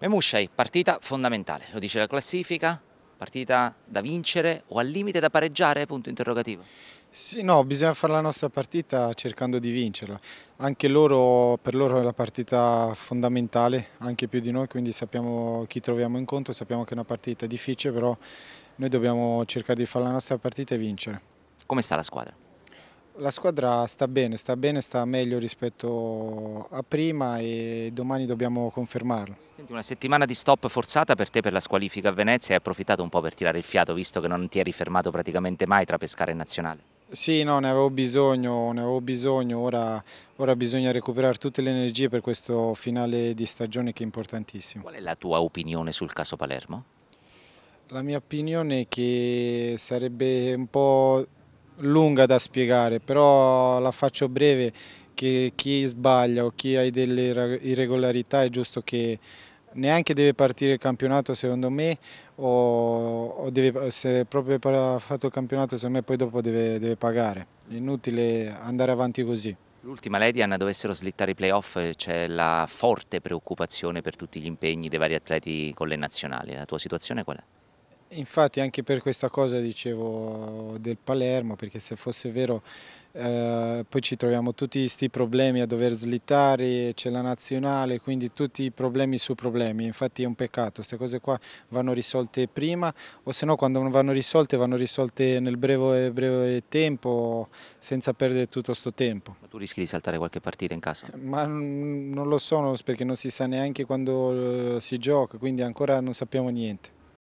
Memusciai, partita fondamentale, lo dice la classifica, partita da vincere o al limite da pareggiare, punto interrogativo? Sì, no, bisogna fare la nostra partita cercando di vincerla. Anche loro, per loro è la partita fondamentale, anche più di noi, quindi sappiamo chi troviamo incontro, sappiamo che è una partita difficile, però noi dobbiamo cercare di fare la nostra partita e vincere. Come sta la squadra? La squadra sta bene, sta bene, sta meglio rispetto a prima e domani dobbiamo confermarlo. Senti, una settimana di stop forzata per te per la squalifica a Venezia, hai approfittato un po' per tirare il fiato visto che non ti eri fermato praticamente mai tra Pescara e Nazionale? Sì, no, ne avevo bisogno, ne avevo bisogno. Ora, ora, bisogna recuperare tutte le energie per questo finale di stagione che è importantissimo. Qual è la tua opinione sul caso Palermo? La mia opinione è che sarebbe un po' lunga da spiegare, però la faccio breve che chi sbaglia o chi ha delle irregolarità è giusto che neanche deve partire il campionato secondo me o, deve, se proprio ha fatto il campionato secondo me poi dopo deve, deve pagare, è inutile andare avanti così. L'ultima, Ledian, dovessero slittare i playoff eh, c'è la forte preoccupazione per tutti gli impegni dei vari atleti con le nazionali, la tua situazione qual è? Infatti anche per questa cosa dicevo del Palermo, perché se fosse vero eh, poi ci troviamo tutti questi problemi a dover slittare, c'è la nazionale, quindi tutti i problemi su problemi, infatti è un peccato, queste cose qua vanno risolte prima o se no quando non vanno risolte vanno risolte nel breve, breve tempo senza perdere tutto questo tempo. Ma tu rischi di saltare qualche partita in casa? Ma non lo so perché non si sa neanche quando eh, si gioca, quindi ancora non sappiamo niente.